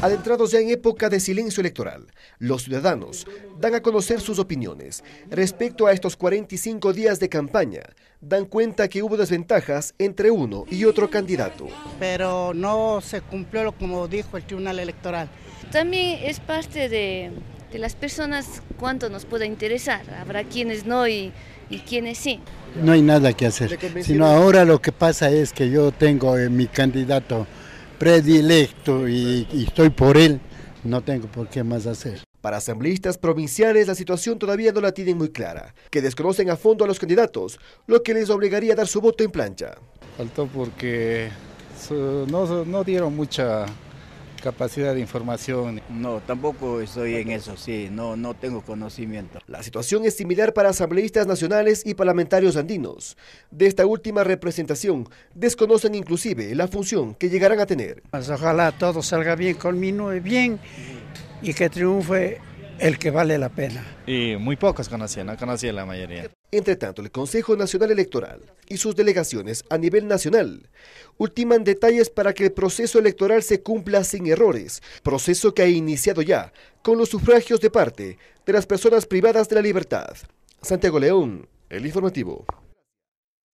Adentrados ya en época de silencio electoral, los ciudadanos dan a conocer sus opiniones respecto a estos 45 días de campaña. Dan cuenta que hubo desventajas entre uno y otro candidato. Pero no se cumplió lo como dijo el Tribunal Electoral. También es parte de, las personas cuánto nos pueda interesar. Habrá quienes no y, quienes sí. No hay nada que hacer. Sino ahora lo que pasa es que yo tengo en eh, mi candidato predilecto y, estoy por él, no tengo por qué más hacer. Para asambleístas provinciales la situación todavía no la tienen muy clara, que desconocen a fondo a los candidatos, lo que les obligaría a dar su voto en plancha. Faltó porque eh, no dieron mucha capacidad de información. No, tampoco estoy en eso, sí, no, no tengo conocimiento. La situación es similar para asambleístas nacionales y parlamentarios andinos. De esta última representación desconocen inclusive la función que llegarán a tener. Pues ojalá todo salga bien, culmine bien y que triunfe el que vale la pena. Y muy pocos conocían, no conocían la mayoría. Entre tanto, el Consejo Nacional Electoral y sus delegaciones a nivel nacional ultiman detalles para que el proceso electoral se cumpla sin errores, proceso que ha iniciado ya con los sufragios de parte de las personas privadas de la libertad. Santiago León, el informativo.